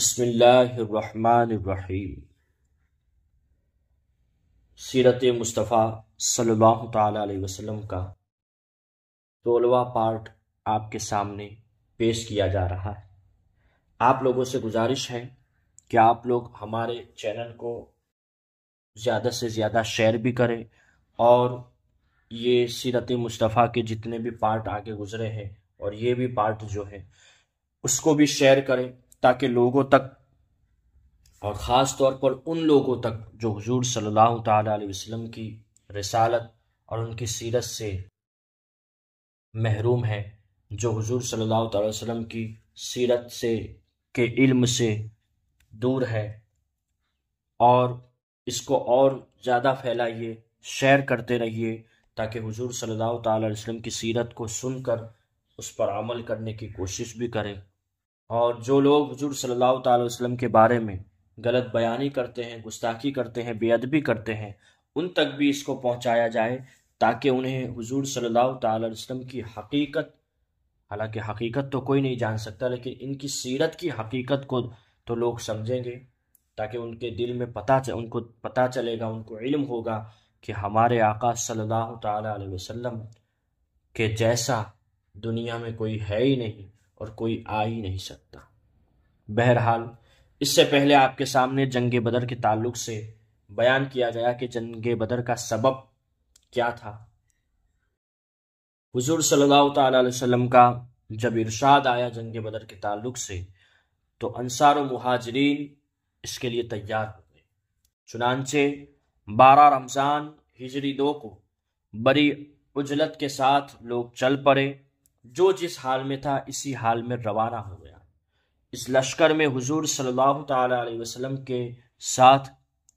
बसमीम सीरत मुस्तफ़ा सल्लल्लाहु अलैहि वसल्लम का सोलवा पार्ट आपके सामने पेश किया जा रहा है आप लोगों से गुजारिश है कि आप लोग हमारे चैनल को ज़्यादा से ज़्यादा शेयर भी करें और ये सीरत मुस्तफ़ा के जितने भी पार्ट आगे गुजरे हैं और ये भी पार्ट जो है उसको भी शेयर करें ताकि लोगों तक और ख़ास तौर पर उन लोगों तक जो हजूर सल्लल्लाहु अलैहि वसल्लम की रसालत और उनकी सीरत से महरूम है जो हजूर सल्लल्लाहु अलैहि वसल्लम की सीरत से के इल्म से दूर है और इसको और ज़्यादा फैलाइए शेयर करते रहिए ताकि हज़ूर सल्लल्लाहु अलैहि वसल्लम की सीरत को सुनकर उस पर अमल करने की कोशिश भी करें और जो लोग हजूर सल्ला वसलम के बारे में गलत बयानी करते हैं गुस्ताखी करते हैं बेअदबी करते हैं उन तक भी इसको पहुँचाया जाए ताकि उन्हें हजूर सल्ला अलैहि की हकीकत हालांकि हकीकत तो कोई नहीं जान सकता लेकिन इनकी सीरत की हकीकत को तो लोग समझेंगे ताकि उनके दिल में पता चल उनको पता चलेगा उनको इल्म होगा कि हमारे आका सल्लल्लाहु अलैहि वसल्लम के जैसा दुनिया में कोई है ही नहीं और कोई आ ही नहीं सकता बहरहाल इससे पहले आपके सामने जंग बदर के ताल्लुक से बयान किया गया कि जंग बदर का सबब क्या था हुजूर वसल्लम का जब इरशाद आया जंग बदर के ताल्लुक से तो अंसार महाजरीन इसके लिए तैयार हो गए चुनानचे बारह रमज़ान हिजरी दो को बड़ी उजलत के साथ लोग चल पड़े जो जिस हाल में था इसी हाल में रवाना हो गया इस लश्कर में हुजूर सल्लल्लाहु अलैहि वसल्लम के साथ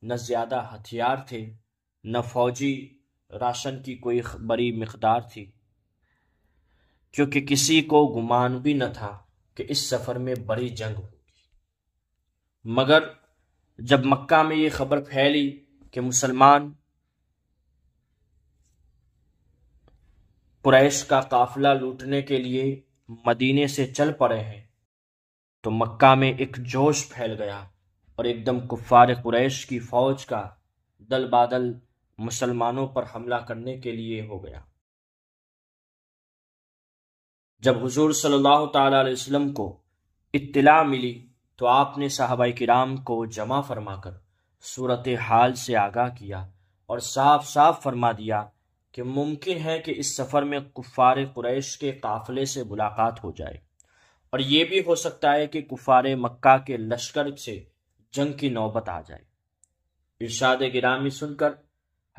न ज़्यादा हथियार थे न फौजी राशन की कोई बड़ी मकदार थी क्योंकि किसी को गुमान भी न था कि इस सफ़र में बड़ी जंग होगी मगर जब मक्का में ये खबर फैली कि मुसलमान कुरैश का काफिला लूटने के लिए मदीने से चल पड़े हैं तो मक्का में एक जोश फैल गया और एकदम कुफार कुरैश की फौज का दल बादल मुसलमानों पर हमला करने के लिए हो गया जब हुजूर सल्लल्लाहु अलैहि वसल्लम को इत्तला मिली तो आपने साहबा किराम को जमा फरमाकर सूरत हाल से आगाह किया और साफ साफ फरमा दिया कि मुमकिन है कि इस सफ़र में कुफ़ार कुरैश के काफ़िले से मुलाकात हो जाए और ये भी हो सकता है कि कुफ़ार मक्का के लश्कर से जंग की नौबत आ जाए इर्शाद गिरामी सुनकर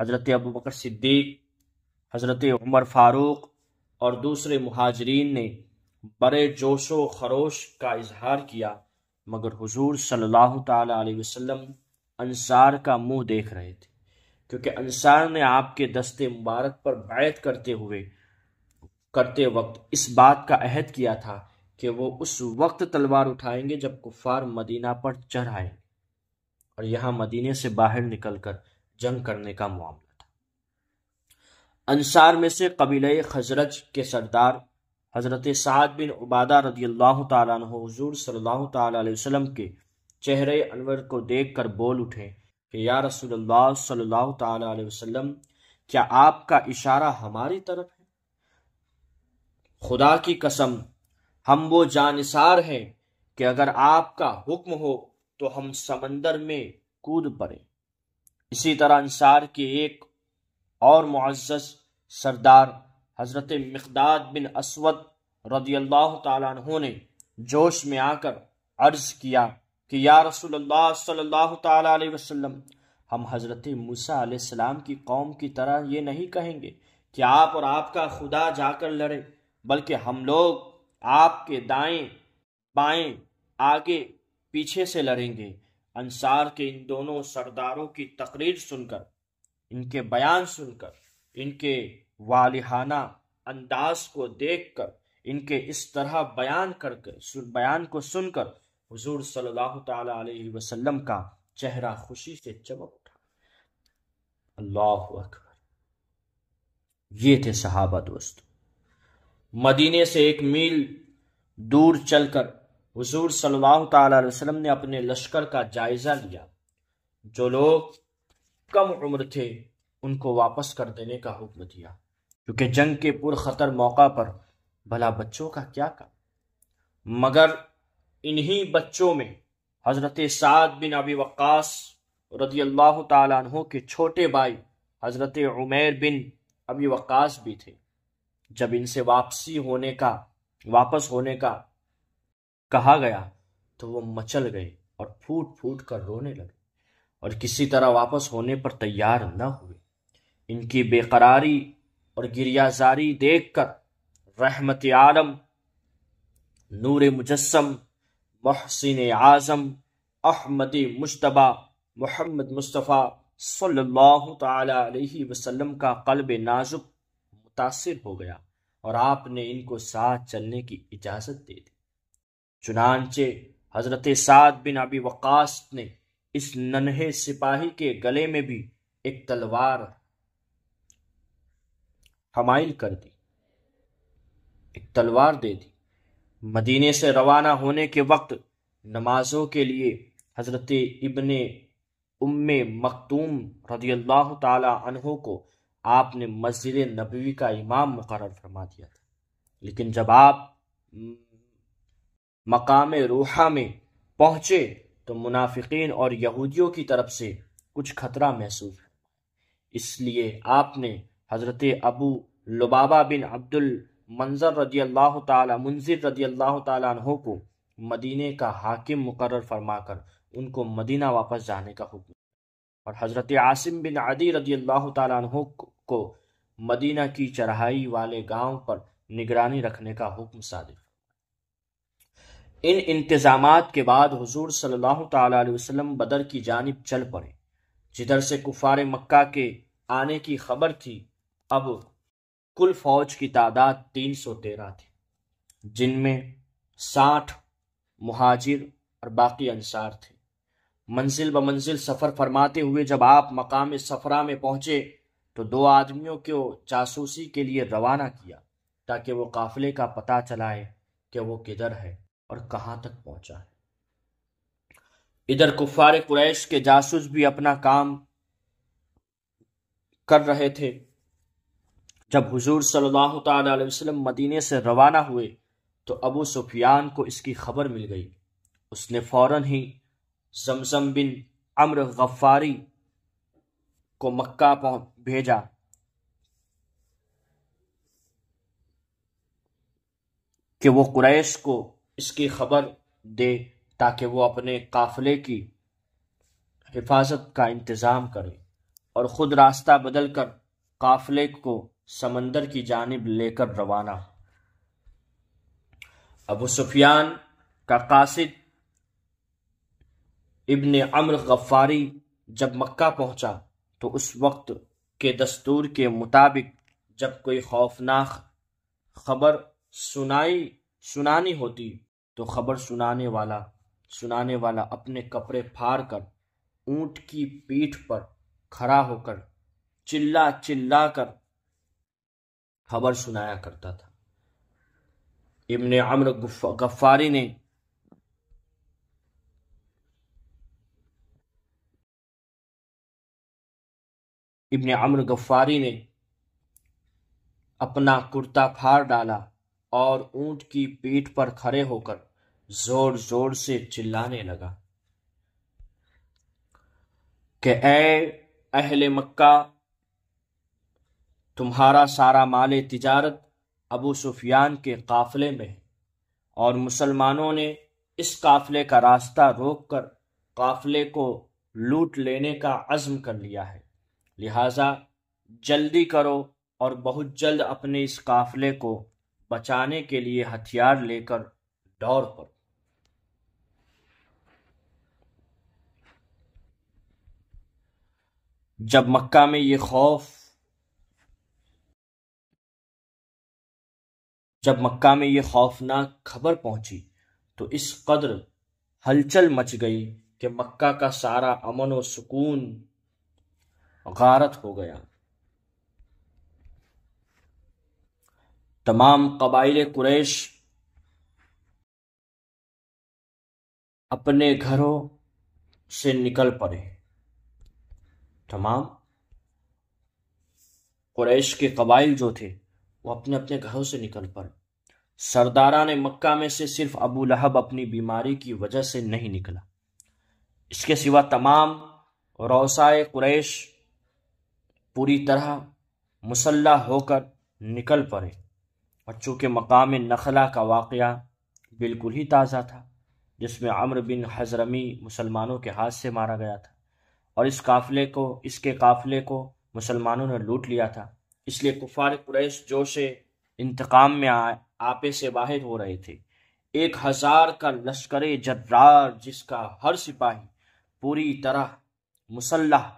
हज़रत अबू बकर सिद्दीक हज़रत उमर फ़ारूक और दूसरे महाजरीन ने बड़े जोशो खरोश का इजहार किया मगर हुजूर सल्लल्लाहु अलैहि वसल्लम अंसार का मुंह देख रहे थे क्योंकि अंसार ने आपके दस्ते मुबारक पर बैत करते हुए करते वक्त इस बात का अहद किया था कि वो उस वक्त तलवार उठाएंगे जब कुफार मदीना पर चढ़ आएंगे और यहाँ मदीने से बाहर निकलकर जंग करने का मामला था अंसार में से कबीले खजरज के सरदार हज़रत साद बिन उबादा रदी अल्लाह तजूर सल्ला वसलम के चेहरे अनवर को देख कर बोल उठे कि या रसूलुल्लाह सल्लल्लाहु अलैहि वसल्लम क्या आपका इशारा हमारी तरफ है खुदा की कसम हम वो जानसार हैं कि अगर आपका हुक्म हो तो हम समंदर में कूद पड़े इसी तरह अंसार के एक और मुआज़ सरदार हज़रत मकदाद बिन असवद रदी अल्लाह तहों ने जोश में आकर अर्ज किया कि या रसूलुल्लाह सल्लल्लाहु अलैहि वसल्लम हम हज़रत मूसा सलाम की कौम की तरह ये नहीं कहेंगे कि आप और आपका खुदा जाकर लड़े बल्कि हम लोग आपके दाएं बाएं आगे पीछे से लड़ेंगे अंसार के इन दोनों सरदारों की तकरीर सुनकर इनके बयान सुनकर इनके वालिहाना अंदाज को देखकर इनके इस तरह बयान करके बयान को सुनकर हुजूर सल्लल्लाहु ताला अलैहि वसल्लम का चेहरा खुशी से चमक उठा अल्लाह अकबर ये थे सहाबा दोस्त मदीने से एक मील दूर चलकर हुजूर सल्लल्लाहु ताला अलैहि वसल्लम ने अपने लश्कर का जायजा लिया जो लोग कम उम्र थे उनको वापस कर देने का हुक्म दिया क्योंकि जंग के पुरखतर मौका पर भला बच्चों का क्या काम मगर इन्हीं बच्चों में हज़रत साद बिन अबी वक्स रदी अल्लाह तहों के छोटे भाई हज़रत उमेर बिन अबी वक्स भी थे जब इनसे वापसी होने का वापस होने का कहा गया तो वो मचल गए और फूट फूट कर रोने लगे और किसी तरह वापस होने पर तैयार न हुए इनकी बेकरारी और गिरियाजारी देखकर रहमत आलम नूर मुजस्म महसिन आज़म अहमद मुशतबा मोहम्मद मुस्तफ़ा सल्लल्लाहु अलैहि वसल्लम का कल्ब नाजुक मुतासर हो गया और आपने इनको साथ चलने की इजाज़त दे दी चुनानचे हज़रत साद बिन अबी वक़ास ने इस नन्हे सिपाही के गले में भी एक तलवार हमाइल कर दी एक तलवार दे दी मदीने से रवाना होने के वक्त नमाजों के लिए हज़रत इबन उम मखतूम रजील्ला तहों को आपने मस्जिद नबवी का इमाम मुकर फरमा दिया था लेकिन जब आप मकाम रूहा में पहुंचे तो मुनाफिकीन और यहूदियों की तरफ से कुछ खतरा महसूस इसलिए आपने हज़रत अबू लुबाबा बिन अब्दुल मंजर रजी अल्लाह तंजिर रजी अल्लाह तहों को मदीने का हाकिम मुकर फरमाकर उनको मदीना वापस जाने का हुक्म और हज़रत आसिम बिन आदि रजी अल्लाह तहों को मदीना की चढ़ाई वाले गांव पर निगरानी रखने का हुक्म सादिर इन इंतजाम के बाद हजूर सल्लल्लाहु अलैहि बदर की जानब चल पड़े जिधर से कुफार मक्का के आने की खबर थी अब कुल फौज की तादाद 313 थी जिनमें 60 मुहाजिर और बाकी अंसार थे मंजिल ब मंजिल सफ़र फरमाते हुए जब आप मकाम सफरा में पहुंचे तो दो आदमियों को जासूसी के लिए रवाना किया ताकि वो काफिले का पता चलाए कि वो किधर है और कहाँ तक पहुंचा है इधर कुफार कुरैश के जासूस भी अपना काम कर रहे थे जब हुजूर सल्लल्लाहु अलैहि वसल्लम मदीने से रवाना हुए तो अबू सुफियान को इसकी खबर मिल गई उसने फौरन ही जमजम बिन अम्र गफ्फारी को मक्का भेजा कि वो कुरैश को इसकी खबर दे ताकि वो अपने काफले की हिफाजत का इंतज़ाम करे और ख़ुद रास्ता बदलकर काफले को समंदर की जानब लेकर रवाना अबू सुफियान का कासिद इब्न अम्र गफ्फारी जब मक्का पहुंचा तो उस वक्त के दस्तूर के मुताबिक जब कोई खौफनाक खबर सुनाई सुनानी होती तो खबर सुनाने वाला सुनाने वाला अपने कपड़े फाड़ कर ऊंट की पीठ पर खड़ा होकर चिल्ला चिल्ला कर खबर सुनाया करता था इबन अम्र गफ्फारी ने इबन अम्र गफ्फारी ने अपना कुर्ता फाड़ डाला और ऊंट की पीठ पर खड़े होकर जोर जोर से चिल्लाने लगा कि अहले मक्का तुम्हारा सारा माल तिजारत अबू सुफियान के काफले में है और मुसलमानों ने इस काफले का रास्ता रोककर काफले को लूट लेने का अज़म कर लिया है लिहाजा जल्दी करो और बहुत जल्द अपने इस काफले को बचाने के लिए हथियार लेकर दौड़ पड़ो जब मक्का में ये खौफ जब मक्का में ये खौफनाक खबर पहुंची तो इस कदर हलचल मच गई कि मक्का का सारा अमन और सुकून गारत हो गया तमाम कबाइल कुरैश अपने घरों से निकल पड़े तमाम कुरैश के कबाइल जो थे वो अपने अपने घरों से निकल पड़े सरदारा ने मक्का में से सिर्फ अबू लहब अपनी बीमारी की वजह से नहीं निकला इसके सिवा तमाम रौसाए कुरैश पूरी तरह मुसल्ला होकर निकल पड़े और चूँकि मकाम नखला का वाक़ बिल्कुल ही ताज़ा था जिसमें अम्र बिन हजरमी मुसलमानों के हाथ से मारा गया था और इस काफ़िले को इसके काफ़िले को मुसलमानों ने लूट लिया था इसलिए कुफार कुरैश जोश इंतकाम में आ, आपे से बाहर हो रहे थे एक हजार का लश्कर जर्रार जिसका हर सिपाही पूरी तरह मुसल्ह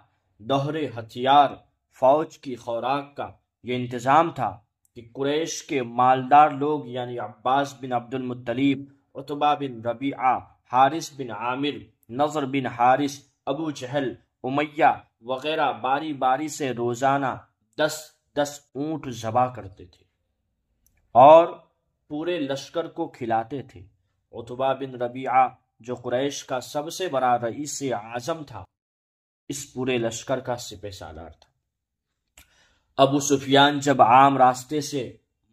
दोहरे हथियार फौज की खुराक का यह इंतज़ाम था कि कुरैश के मालदार लोग यानी अब्बास बिन अब्दुल मुतलीब उतबा बिन रबीआ हारिस बिन आमिर नजर बिन हारिस अबू जहल उमैया वगैरह बारी बारी से रोज़ाना दस दस ऊंट जबा करते थे और पूरे लश्कर को खिलाते थे उतबा बिन रबिया जो कुरैश का सबसे बड़ा रईस आजम था इस पूरे लश्कर का सिपे सालार था अबू सुफियान जब आम रास्ते से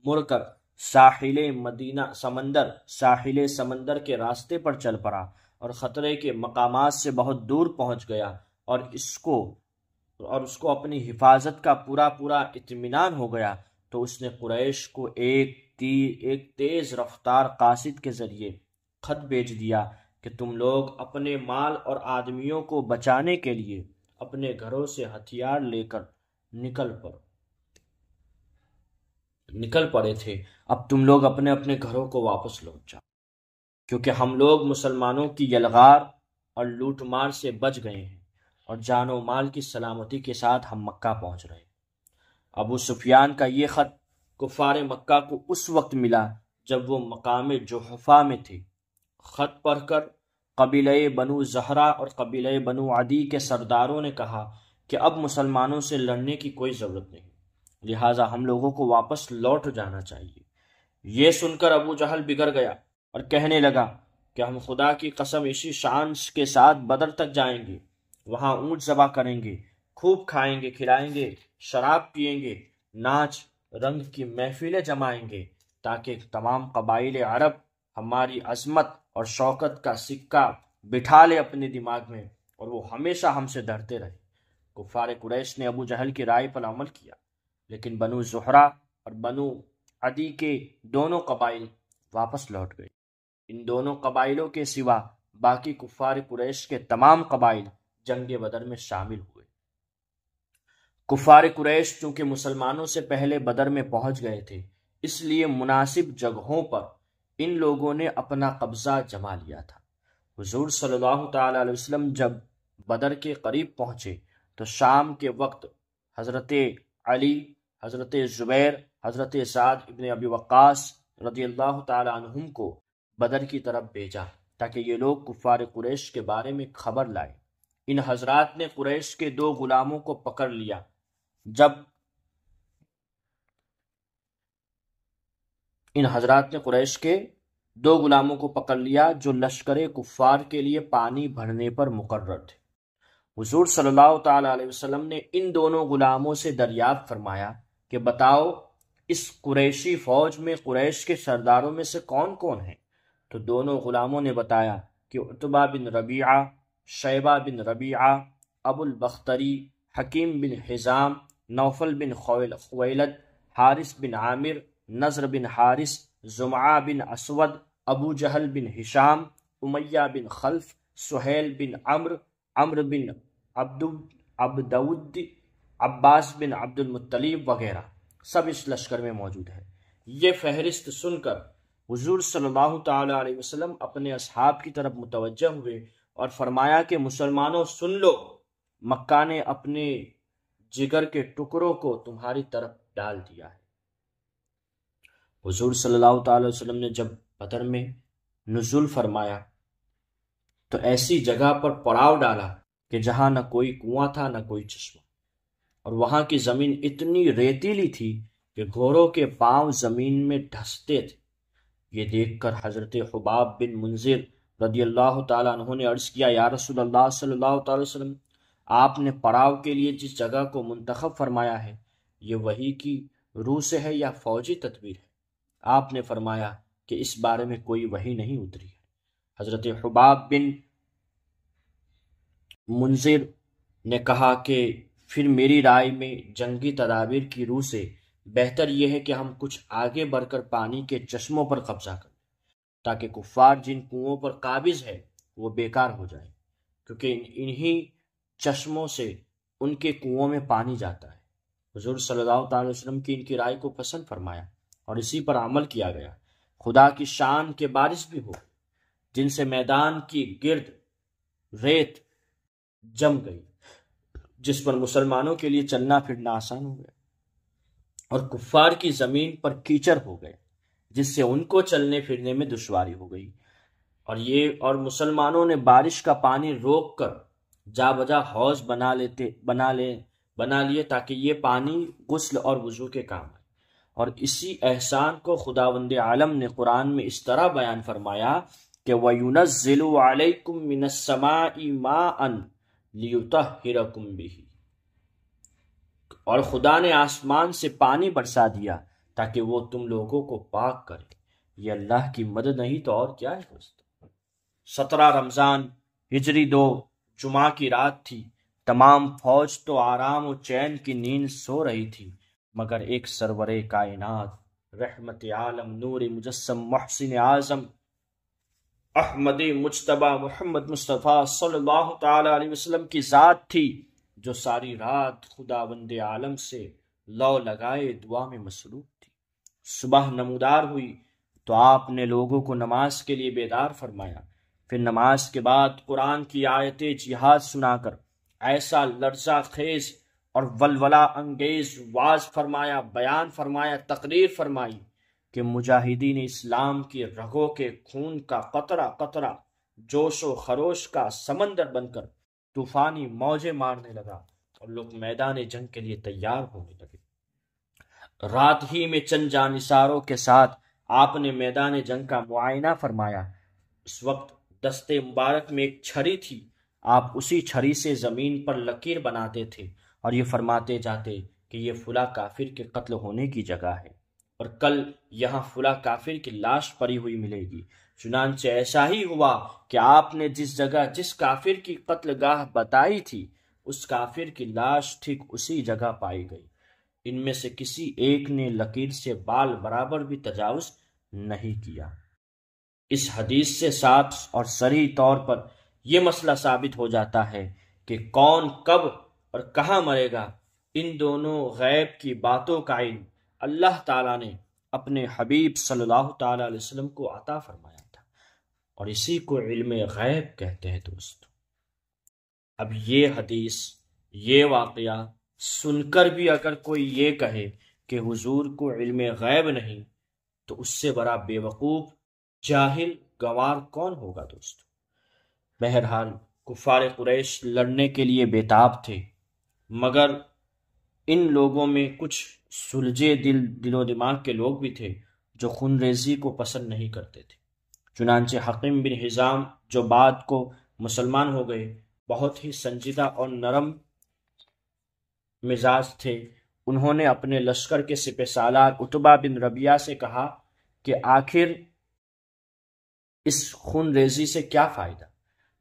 मुड़कर साहिल मदीना समंदर साहिल समंदर के रास्ते पर चल पड़ा और ख़तरे के मकाम से बहुत दूर पहुंच गया और इसको और उसको अपनी हिफाजत का पूरा पूरा इतमान हो गया तो उसने कुरैश को एक तीर एक तेज़ रफ्तार कासिद के ज़रिए खत भेज दिया कि तुम लोग अपने माल और आदमियों को बचाने के लिए अपने घरों से हथियार लेकर निकल पर निकल पड़े थे अब तुम लोग अपने अपने घरों को वापस लौट जाओ क्योंकि हम लोग मुसलमानों की यलगार और लूटमार से बच गए हैं और जानो माल की सलामती के साथ हम मक्का पहुंच रहे अबू सुफियान का ये ख़त कुफार मक्का को उस वक्त मिला जब वो मकाम जोहफा में थे ख़त पढ़कर कबीले बनु जहरा और कबीले बनु आदि के सरदारों ने कहा कि अब मुसलमानों से लड़ने की कोई ज़रूरत नहीं लिहाजा हम लोगों को वापस लौट जाना चाहिए ये सुनकर अबू जहल बिगड़ गया और कहने लगा कि हम खुदा की कसम इसी शान के साथ बदर तक जाएंगे वहाँ ऊँच जबा करेंगे खूब खाएंगे खिलाएंगे शराब पिएंगे नाच रंग की महफिलें जमाएंगे ताकि तमाम कबाइल अरब हमारी अजमत और शौकत का सिक्का बिठा ले अपने दिमाग में और वो हमेशा हमसे डरते रहे कुफार कुरैश ने अबू जहल की राय पर अमल किया लेकिन बनु जहरा और बनु अदी के दोनों कबाइल वापस लौट गए इन दोनों कबाइलों के सिवा बाकी कुफार कुरैश के तमाम कबाइल जंग बदर में शामिल हुए कुफार कुरैश चूंकि मुसलमानों से पहले बदर में पहुंच गए थे इसलिए मुनासिब जगहों पर इन लोगों ने अपना कब्जा जमा लिया था हज़ूर सल्लाम जब बदर के करीब पहुंचे तो शाम के वक्त हज़रत अली हज़रत ज़ुबैर हज़रत साद इबन अबी वक्स रदी अल्लाह तुम को बदर की तरफ भेजा ताकि ये लोग कुफार कुरेश के बारे में खबर लाए इन हजरात ने कुरैश के दो गुलामों को पकड़ लिया जब इन हजरात ने कुरैश के दो गुलामों को पकड़ लिया जो लश्कर कुफार के लिए पानी भरने पर मुकर्र थे हजूर सल्लल्लाहु अलैहि वसल्लम ने इन दोनों गुलामों से दरियात फरमाया कि बताओ इस कुरैशी फौज में कुरैश के सरदारों में से कौन कौन है तो दोनों गुलामों ने बताया कि Utbah bin Rabiah Shaybah bin Rabiah Bakhtari Hakim bin Hizam Nawfal bin Khuwaylid Harith bin Amir Nazr bin Harith Jumah bin Aswad Abu Jahl bin Hisham Umayyah bin Khalaf Suhail bin Amr Amr bin Abdu Abd Wudd Abbas bin Abdul Muttalib वगैरह सब इस लश्कर में मौजूद है ये फहरिस्त सुनकर हुजूर सल्लल्लाहु अलैहि वसल्लम अपने असहाब की तरफ मुतवजह हुए और फरमाया कि मुसलमानों सुन लो मक्का ने अपने जिगर के टुकड़ों को तुम्हारी तरफ डाल दिया है हजूर सल्लल्लाहु अलैहि वसल्लम ने जब बदर में नजुल फरमाया तो ऐसी जगह पर पड़ाव डाला कि जहां न कोई कुआं था न कोई चश्मा और वहां की जमीन इतनी रेतीली थी कि घोड़ों के पांव जमीन में ढसते थे ये देखकर हजरत हबाब बिन मुंजिर रदी अल्लाह तु ने अर्ज़ किया या रसूल अल्लाह सल्लल्लाहु अलैहि वसल्लम आपने पड़ाव के लिए जिस जगह को मंतखब फरमाया है ये वही की रूह से है या फौजी तदबीर है आपने फरमाया कि इस बारे में कोई वही नहीं उतरी है हज़रत हबाब बिन मुंजिर ने कहा कि फिर मेरी राय में जंगी तदाबीर की रूह से बेहतर यह है कि हम कुछ आगे बढ़कर पानी के चश्मों पर कब्जा करें ताकि कुफार जिन कुओं पर काबिज है वो बेकार हो जाए क्योंकि इन्हीं चश्मों से उनके कुओं में पानी जाता है हजूर सल्लाम की इनकी राय को पसंद फरमाया और इसी पर अमल किया गया खुदा की शान के बारिश भी हो जिनसे मैदान की गिर्द रेत जम गई जिस पर मुसलमानों के लिए चलना फिरना आसान हो गया और कुफार की जमीन पर कीचड़ हो गए जिससे उनको चलने फिरने में दुश्वारी हो गई और ये और मुसलमानों ने बारिश का पानी रोक कर जा बजा हौज बना लेते बना ले बना लिए ताकि ये पानी गुस्ल और वजू के काम आए और इसी एहसान को खुदावंद आलम ने कुरान में इस तरह बयान फरमाया कि वयूनज़िलकुमिनसमाकुम भी और खुदा ने आसमान से पानी बरसा दिया ताकि वो तुम लोगों को पाक करे ये अल्लाह की मदद नहीं तो और क्या है दोस्तों सत्रह रमज़ान हिजरी दो जुमा की रात थी तमाम फौज तो आराम और चैन की नींद सो रही थी मगर एक सरवर कायनात रहमत आलम नूर मुजस्म महसिन आजम अहमद मुशतबा मोहम्मद मुस्तफ़ा सल्लल्लाहु अलैहि वसल्लम की ज़ात थी जो सारी रात खुदा वंद आलम से लौ लगाए दुआ में मसरूफ़ सुबह नमूदार हुई तो आपने लोगों को नमाज के लिए बेदार फरमाया फिर नमाज के बाद कुरान की आयत जिहाद सुनाकर ऐसा लर्जा खेज और वलवला अंगेज वाज फरमाया बयान फरमाया तकरीर फरमाई कि मुजाहिदीन इस्लाम की रगों के खून का कतरा कतरा जोश व खरोश का समंदर बनकर तूफानी मौजे मारने लगा और लोग मैदान जंग के लिए तैयार होने लगे रात ही में चंद जानिसारों के साथ आपने मैदान जंग का मुआयना फरमाया उस वक्त दस्ते मुबारक में एक छड़ी थी आप उसी छड़ी से ज़मीन पर लकीर बनाते थे और ये फरमाते जाते कि ये फुला काफिर के कत्ल होने की जगह है और कल यहाँ फुला काफिर की लाश पड़ी हुई मिलेगी चुनानचे ऐसा ही हुआ कि आपने जिस जगह जिस काफिर की कत्लगाह बताई थी उस काफिर की लाश ठीक उसी जगह पाई गई इनमें से किसी एक ने लकीर से बाल बराबर भी तजावज नहीं किया इस हदीस से साफ और सरी तौर पर यह मसला साबित हो जाता है कि कौन कब और कहाँ मरेगा इन दोनों गैब की बातों का इन अल्लाह ताला ने अपने हबीब सल्लल्लाहु ताला वसल्लम को अता फरमाया था और इसी को इल्म गैब कहते हैं दोस्तों अब ये हदीस ये वाक़ सुनकर भी अगर कोई ये कहे कि हुजूर को इल्म गैब नहीं तो उससे बड़ा बेवकूफ़ जाहिल गवार कौन होगा दोस्तों बहरहाल कुफार कुरैश लड़ने के लिए बेताब थे मगर इन लोगों में कुछ सुलझे दिल दिलो दिमाग के लोग भी थे जो खून रेजी को पसंद नहीं करते थे चुनानचे हकीम बिन हिज़ाम जो बाद को मुसलमान हो गए बहुत ही संजीदा और नरम मिजाज थे उन्होंने अपने लश्कर के सिपे सालार उतबा बिन रबिया से कहा कि आखिर इस खून रेजी से क्या फ़ायदा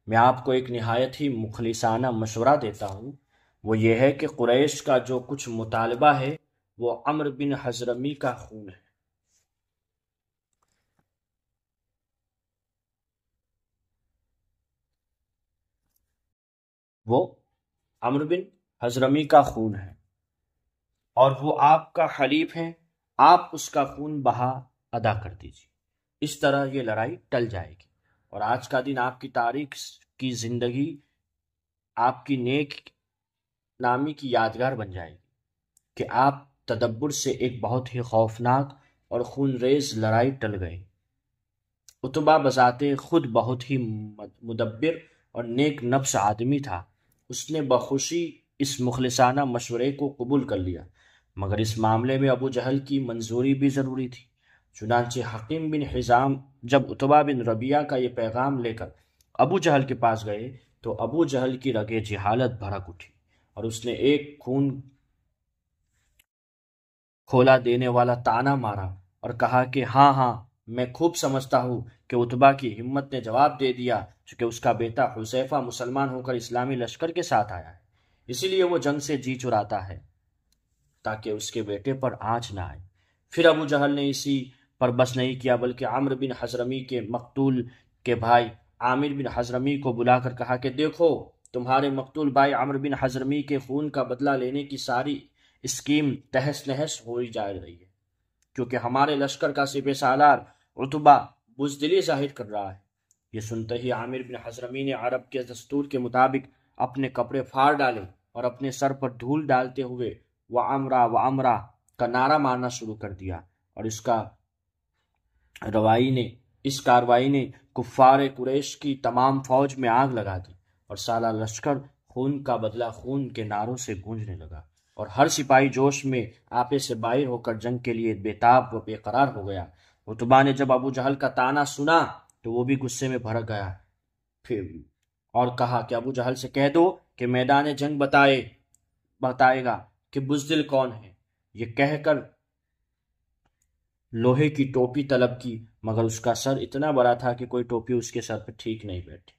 मैं आपको एक नहायत ही मुखलिसाना मशवरा देता हूँ वो ये है कि कुरैश का जो कुछ मुतालबा है वो अमर बिन हजरमी का खून है वो अमर बिन हजरमी का खून है और वो आपका खलीफ है आप उसका खून बहा अदा कर दीजिए इस तरह ये लड़ाई टल जाएगी और आज का दिन आपकी तारीख की ज़िंदगी आपकी नेक नामी की यादगार बन जाएगी कि आप तदब्बर से एक बहुत ही खौफनाक और खून रेज लड़ाई टल गई उतबा बजाते खुद बहुत ही मुदब्बिर और नेक नफ्स आदमी था उसने बखुशी इस मुखलसाना मशवरे को कबूल कर लिया मगर इस मामले में अबू जहल की मंजूरी भी ज़रूरी थी चुनानचे हकीम बिन हिज़ाम जब उतबा बिन रबिया का ये पैगाम लेकर अबू जहल के पास गए तो अबू जहल की रगे जिहालत भड़क उठी और उसने एक खून खोला देने वाला ताना मारा और कहा कि हाँ हाँ मैं खूब समझता हूँ कि उतबा की हिम्मत ने जवाब दे दिया चूँकि उसका बेटा हुसैफा मुसलमान होकर इस्लामी लश्कर के साथ आया है इसीलिए वो जंग से जी चुराता है ताकि उसके बेटे पर आँच ना आए फिर अबू जहल ने इसी पर बस नहीं किया बल्कि आम्र बिन हजरमी के मकतूल के भाई आमिर बिन हजरमी को बुलाकर कहा कि देखो तुम्हारे मकतूल भाई आम्र बिन हजरमी के खून का बदला लेने की सारी स्कीम तहस नहस हो ही जा रही है क्योंकि हमारे लश्कर का सिप सालार रुतबा बुजदिली जाहिर कर रहा है ये सुनते ही आमिर बिन हजरमी ने अरब के दस्तूर के मुताबिक अपने कपड़े फाड़ डाले और अपने सर पर धूल डालते हुए वह आमरा व आमरा का नारा मारना शुरू कर दिया और इसका रवाई ने इस कार्रवाई ने कुफ्फार कुरैश की तमाम फौज में आग लगा दी और साला लश्कर खून का बदला खून के नारों से गूंजने लगा और हर सिपाही जोश में आपे से बाहर होकर जंग के लिए बेताब व बेकरार हो गया रुतबा ने जब अबू जहल का ताना सुना तो वो भी गुस्से में भर गया फिर और कहा कि अबू जहल से कह दो कि मैदान जंग बताए बताएगा कि बुजदिल कौन है ये कहकर लोहे की टोपी तलब की मगर उसका सर इतना बड़ा था कि कोई टोपी उसके सर पर ठीक नहीं बैठी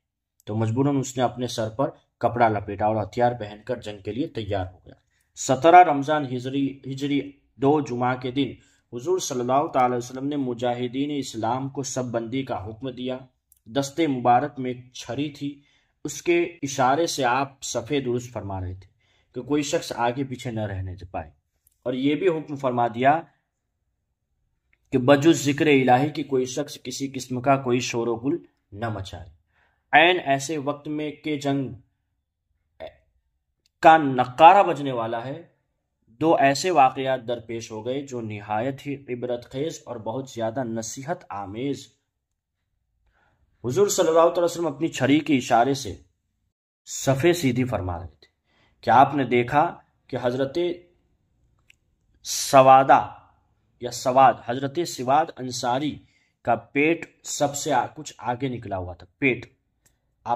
तो मजबूरन उसने अपने सर पर कपड़ा लपेटा और हथियार पहनकर जंग के लिए तैयार हो गया सत्रह रमज़ान हिजरी हिजरी दो जुमा के दिन हजूर सल्लाम ने मुजाहिदीन इस्लाम को सब बंदी का हुक्म दिया दस्ते मुबारक में एक छड़ी थी उसके इशारे से आप सफ़ेद दुरुस्त फरमा रहे थे कि कोई शख्स आगे पीछे न रहने पाए और ये भी हुक्म फरमा दिया कि बजु जिक्र इलाही की कोई शख्स किसी किस्म का कोई शोरगुल न मचाए ऐन ऐसे वक्त में के जंग का नकारा बजने वाला है दो ऐसे वाक़ात दरपेश हो गए जो नहायत ही इबरत खेज और बहुत ज़्यादा नसीहत आमेज़ हुजूर सल्लल्लाहु अलैहि वसल्लम अपनी छड़ी के इशारे से सफ़े सीधी फरमा रहे थे क्या आपने देखा कि हज़रत सवादा या सवाद हज़रत सिवाद अंसारी का पेट सबसे आ, कुछ आगे निकला हुआ था पेट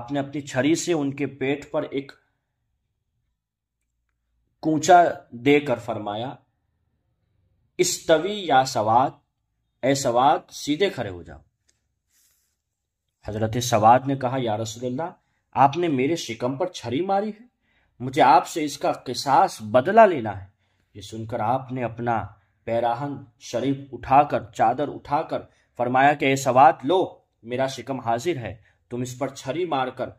आपने अपनी छड़ी से उनके पेट पर एक कूचा देकर फरमाया इस तवी या सवाद ए सवाद सीधे खड़े हो जाओ हजरत सवाद ने कहा या रसोल्ला आपने मेरे शिकम पर छरी मारी है मुझे आपसे इसका किसास बदला लेना है ये सुनकर आपने अपना पैराहन शरीफ उठाकर चादर उठाकर फरमाया कि सवाद लो मेरा शिकम हाजिर है तुम इस पर छरी मारकर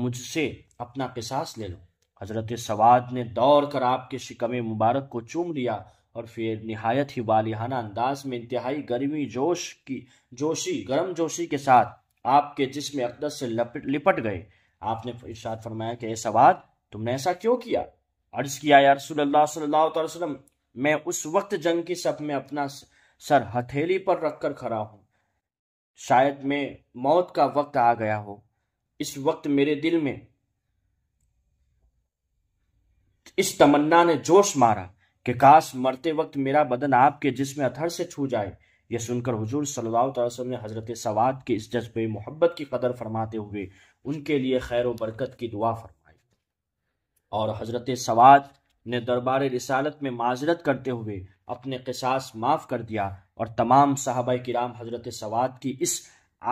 मुझसे अपना किसास ले लो हजरत सवाद ने दौड़ कर आपके शिकम मुबारक को चूम लिया और फिर नहायत ही वालिहाना अंदाज में इंतहाई गर्मी जोश की जोशी गर्म जोशी के साथ आपके जिसम अकदस से लपट लिपट गए आपने इरशाद फरमाया कि सवाल तुमने ऐसा क्यों किया अर्ज किया यार सल्लाम मैं उस वक्त जंग की सब में अपना सर हथेली पर रखकर खड़ा हूँ शायद मैं मौत का वक्त आ गया हो इस वक्त मेरे दिल में इस तमन्ना ने जोश मारा कि काश मरते वक्त मेरा बदन आपके जिसमें अथर से छू जाए यह सुनकर हुजूर सल्लल्लाहु अलैहि वसल्लम ने हज़रत सवाद के इस जज्बे मोहब्बत की कदर फरमाते हुए उनके लिए खैर व बरकत की दुआ फरमाई और हज़रत सवाद ने दरबार रिसालत में माजरत करते हुए अपने किसास माफ़ कर दिया और तमाम साहबा किराम हज़रत सवाद की इस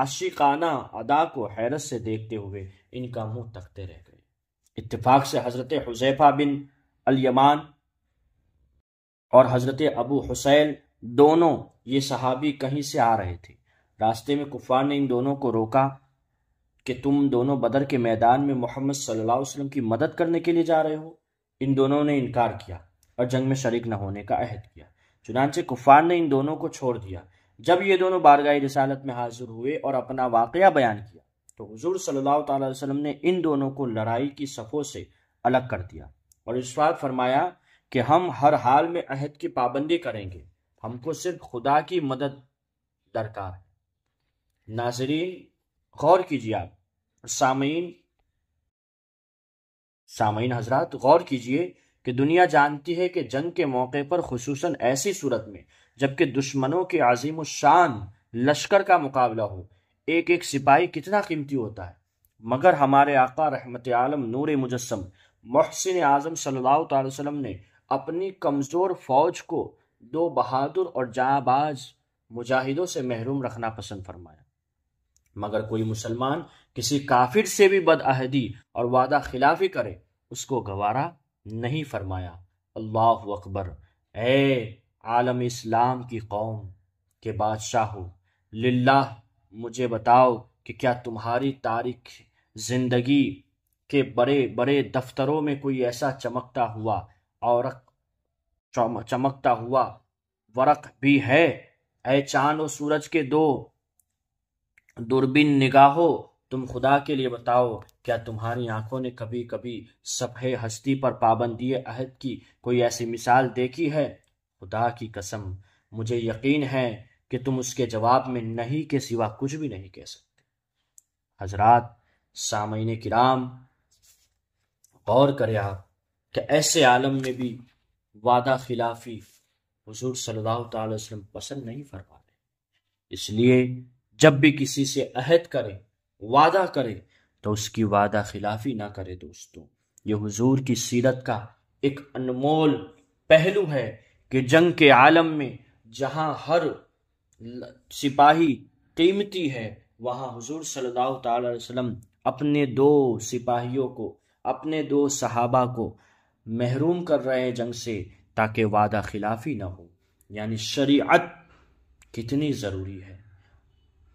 आशिकाना अदा को हैरत से देखते हुए इनका मुंह तकते रह गए इत्तेफाक से हज़रत हुजैफा बिन अलयमान और हज़रत अबू हुसैन दोनों ये सहाबी कहीं से आ रहे थे रास्ते में कुफार ने इन दोनों को रोका कि तुम दोनों बदर के मैदान में मोहम्मद सल्लल्लाहु अलैहि वसल्लम की मदद करने के लिए जा रहे हो इन दोनों ने इनकार किया और जंग में शरीक न होने का अहद किया चुनाचे कुफार ने इन दोनों को छोड़ दिया जब ये दोनों बारगाह रसालत में हाजिर हुए और अपना वाक़ बयान किया तो हजूर सल्ला वसलम ने इन दोनों को लड़ाई की सफ़ों से अलग कर दिया और इस फरमाया कि हम हर हाल में अहद की पाबंदी करेंगे हमको सिर्फ खुदा की मदद दरकार है नाजरीन गौर कीजिए आप सामीन सामीन हजरात गौर कीजिए कि दुनिया जानती है कि जंग के मौके पर खसूस ऐसी सूरत में जबकि दुश्मनों के आजीम शान लश्कर का मुकाबला हो एक एक सिपाही कितना कीमती होता है मगर हमारे आका रहमत आलम नूर मुजस्म मोहसिन आजम सल्लल्लाहु अलैहि वसल्लम ने अपनी कमज़ोर फौज को दो बहादुर और जाबाज मुजाहिदों से महरूम रखना पसंद फरमाया मगर कोई मुसलमान किसी काफिर से भी बदअहदी और वादा खिलाफी करे उसको गवारा नहीं फरमाया अल्लाह अकबर ए आलम इस्लाम की कौम के बादशाह हो लिल्लाह मुझे बताओ कि क्या तुम्हारी तारीख ज़िंदगी के बड़े बड़े दफ्तरों में कोई ऐसा चमकता हुआ औरत चम, चमकता हुआ वरक भी है ऐ चांद और सूरज के दो दूरबीन निगाहो तुम खुदा के लिए बताओ क्या तुम्हारी आंखों ने कभी कभी सफ़े हस्ती पर पाबंदी अहद की कोई ऐसी मिसाल देखी है खुदा की कसम मुझे यकीन है कि तुम उसके जवाब में नहीं के सिवा कुछ भी नहीं कह सकते हजरात सामीन किराम गौर करें आप कि ऐसे आलम में भी वादा खिलाफी हजूर सल्लल्लाहु अलैहि पसंद नहीं फरमाते इसलिए जब भी किसी से अहद करें वादा करें तो उसकी वादा खिलाफी ना करें दोस्तों ये हुजूर की सीरत का एक अनमोल पहलू है कि जंग के आलम में जहां हर सिपाही कीमती है वहां हुजूर सल्लल्लाहु अलैहि वसल्लम अपने दो सिपाहियों को अपने दो सहाबा को महरूम कर रहे हैं जंग से ताकि वादा खिलाफी ना हो यानी शरीयत कितनी ज़रूरी है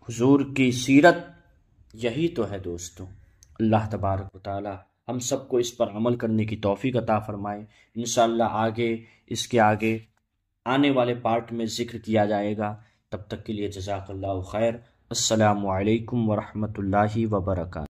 हुजूर की सीरत यही तो है दोस्तों अल्लाह तबारक ताली हम सबको इस पर अमल करने की तोफ़ी अता फ़रमाए इन आगे इसके आगे आने वाले पार्ट में ज़िक्र किया जाएगा तब तक के लिए जजाकल्ला खैर असलकम वरहमल वबरक